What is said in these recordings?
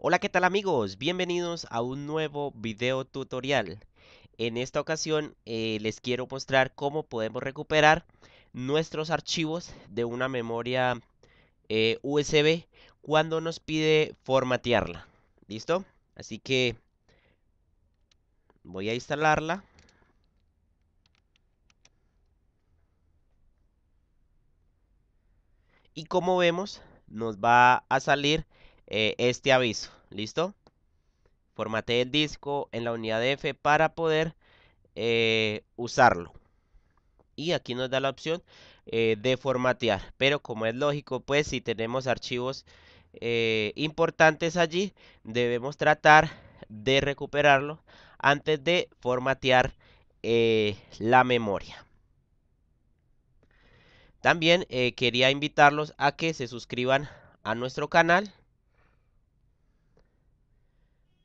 Hola, ¿qué tal amigos? Bienvenidos a un nuevo video tutorial. En esta ocasión eh, les quiero mostrar cómo podemos recuperar nuestros archivos de una memoria eh, USB cuando nos pide formatearla. ¿Listo? Así que voy a instalarla. Y como vemos, nos va a salir eh, este aviso. ¿Listo? Formate el disco en la unidad F para poder eh, usarlo. Y aquí nos da la opción eh, de formatear. Pero como es lógico, pues si tenemos archivos importantes allí, debemos tratar de recuperarlo antes de formatear la memoria. También quería invitarlos a que se suscriban a nuestro canal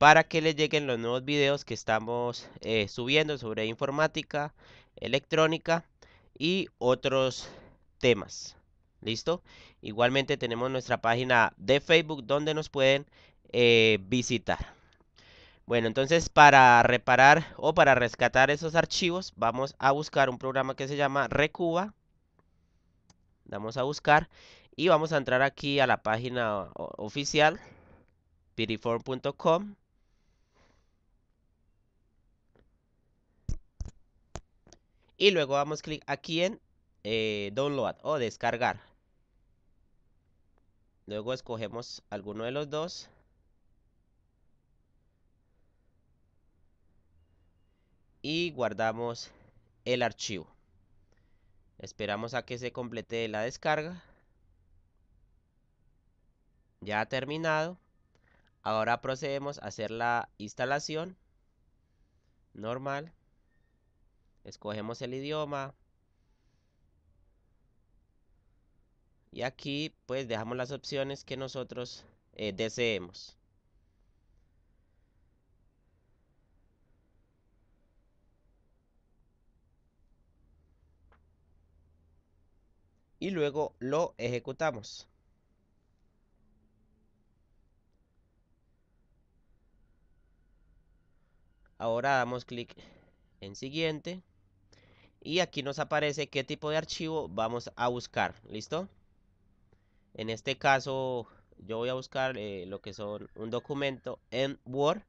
para que les lleguen los nuevos videos que estamos eh, subiendo sobre informática, electrónica y otros temas. ¿Listo? Igualmente tenemos nuestra página de Facebook donde nos pueden eh, visitar. Bueno, entonces para reparar o para rescatar esos archivos, vamos a buscar un programa que se llama Recuba. Damos a buscar y vamos a entrar aquí a la página oficial piriform.com Y luego damos clic aquí en eh, download o descargar. Luego escogemos alguno de los dos. Y guardamos el archivo. Esperamos a que se complete la descarga. Ya ha terminado. Ahora procedemos a hacer la instalación normal. Escogemos el idioma. Y aquí pues dejamos las opciones que nosotros eh, deseemos. Y luego lo ejecutamos. Ahora damos clic en siguiente. Y aquí nos aparece qué tipo de archivo vamos a buscar, ¿listo? En este caso yo voy a buscar eh, lo que son un documento en Word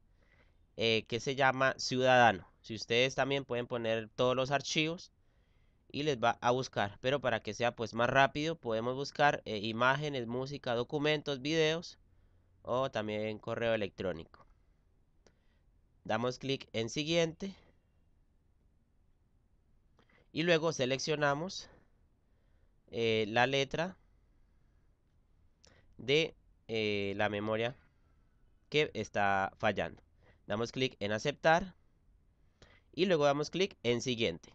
eh, que se llama Ciudadano. Si ustedes también pueden poner todos los archivos y les va a buscar. Pero para que sea pues más rápido podemos buscar eh, imágenes, música, documentos, videos o también correo electrónico. Damos clic en siguiente y luego seleccionamos eh, la letra de eh, la memoria que está fallando. Damos clic en aceptar y luego damos clic en siguiente.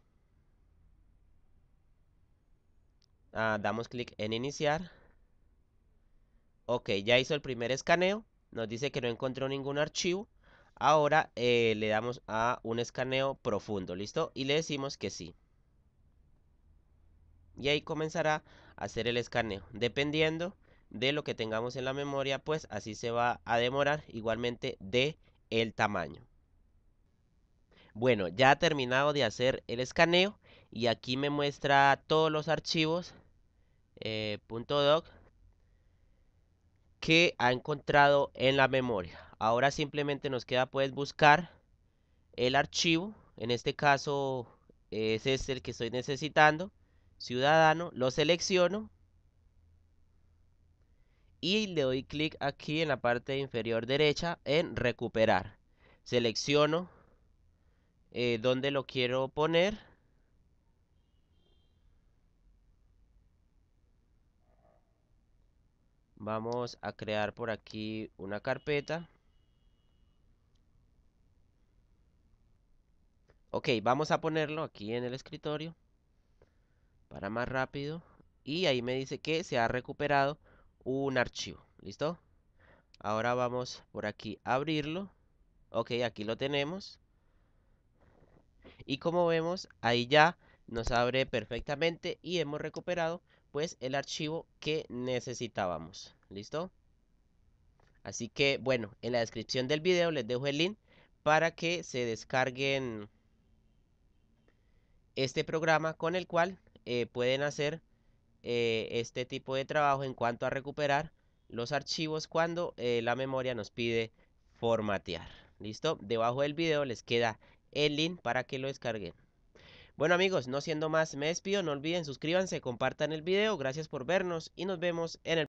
Ah, damos clic en iniciar. Ok, ya hizo el primer escaneo. Nos dice que no encontró ningún archivo. Ahora eh, le damos a un escaneo profundo, ¿listo? Y le decimos que sí y ahí comenzará a hacer el escaneo. Dependiendo de lo que tengamos en la memoria, pues así se va a demorar igualmente de el tamaño. Bueno, ya ha terminado de hacer el escaneo y aquí me muestra todos los archivos eh, .doc que ha encontrado en la memoria. Ahora simplemente nos queda pues buscar el archivo, en este caso ese es el que estoy necesitando ciudadano, lo selecciono y le doy clic aquí en la parte inferior derecha en recuperar. Selecciono eh, donde lo quiero poner. Vamos a crear por aquí una carpeta. Ok, vamos a ponerlo aquí en el escritorio para más rápido. Y ahí me dice que se ha recuperado un archivo. ¿Listo? Ahora vamos por aquí a abrirlo. Ok, aquí lo tenemos. Y como vemos, ahí ya nos abre perfectamente y hemos recuperado pues el archivo que necesitábamos. ¿Listo? Así que bueno, en la descripción del video les dejo el link para que se descarguen este programa con el cual eh, pueden hacer eh, este tipo de trabajo en cuanto a recuperar los archivos cuando eh, la memoria nos pide formatear. ¿Listo? Debajo del video les queda el link para que lo descarguen. Bueno amigos, no siendo más, me despido. No olviden suscríbanse, compartan el video. Gracias por vernos y nos vemos en el